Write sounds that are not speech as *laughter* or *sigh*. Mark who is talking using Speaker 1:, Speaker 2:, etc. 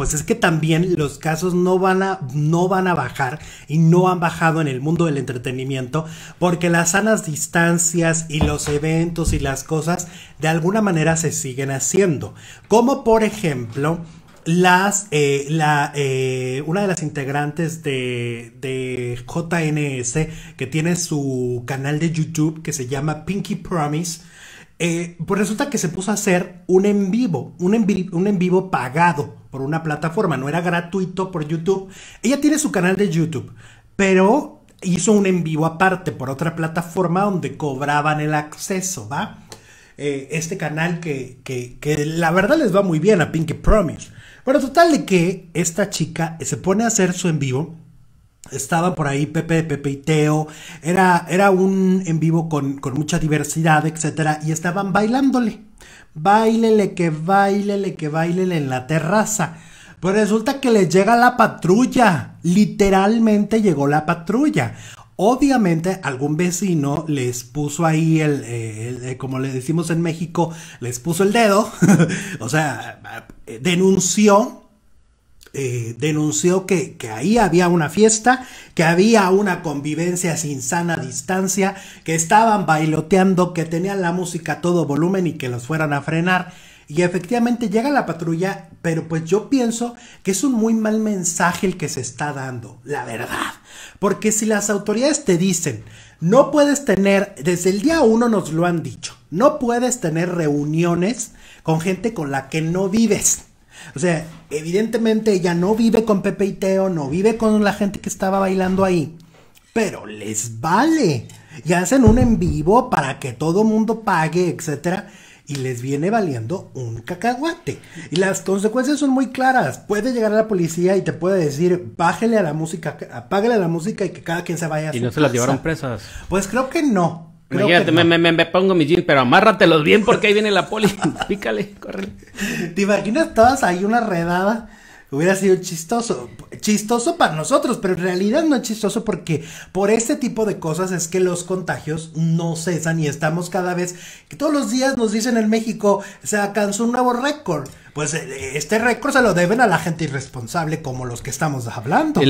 Speaker 1: pues es que también los casos no van a, no van a bajar y no han bajado en el mundo del entretenimiento porque las sanas distancias y los eventos y las cosas de alguna manera se siguen haciendo. Como por ejemplo, las, eh, la, eh, una de las integrantes de, de, JNS que tiene su canal de YouTube que se llama Pinky Promise eh, pues resulta que se puso a hacer un en vivo, un en, vivo pagado por una plataforma, no era gratuito por YouTube. Ella tiene su canal de YouTube, pero hizo un en vivo aparte por otra plataforma donde cobraban el acceso, ¿va? Eh, este canal que, la verdad les va muy bien a Pinky Promise. Bueno, total de que esta chica se pone a hacer su en vivo estaba por ahí Pepe, Pepe y Teo. Era, era un en vivo con, mucha diversidad, etc. Y estaban bailándole. Bailele que bailele que bailele en la terraza. Pues resulta que le llega la patrulla. Literalmente llegó la patrulla. Obviamente algún vecino les puso ahí el, como le decimos en México, les puso el dedo, *laughs* o sea, denunció eh, denunció que, que, ahí había una fiesta, que había una convivencia sin sana distancia, que estaban bailoteando, que tenían la música a todo volumen y que los fueran a frenar. Y efectivamente llega la patrulla, pero pues yo pienso que es un muy mal mensaje el que se está dando, la verdad. Porque si las autoridades te dicen, no puedes tener, desde el día uno nos lo han dicho, no puedes tener reuniones con gente con la que no vives o sea, evidentemente ella no vive con Pepe y Teo, no vive con la gente que estaba bailando ahí, pero les vale. Y hacen un en vivo para que todo mundo pague, etcétera y les viene valiendo un cacahuate. Y las consecuencias son muy claras. Puede llegar a la policía y te puede decir, bájele a la música, apágale a la música y que cada quien se vaya ¿Y no se las llevaron presas? Pues creo que no me, pongo mi jeans, pero amárratelos bien porque ahí viene la poli. *laughs* Pícale, corre. ¿Te imaginas todas ahí una redada? Hubiera sido chistoso. Chistoso para nosotros, pero en realidad no es chistoso porque por este tipo de cosas es que los contagios no cesan y estamos cada vez. Que todos los días nos dicen en México se alcanzó un nuevo récord. Pues eh, este récord se lo deben a la gente irresponsable como los que estamos hablando.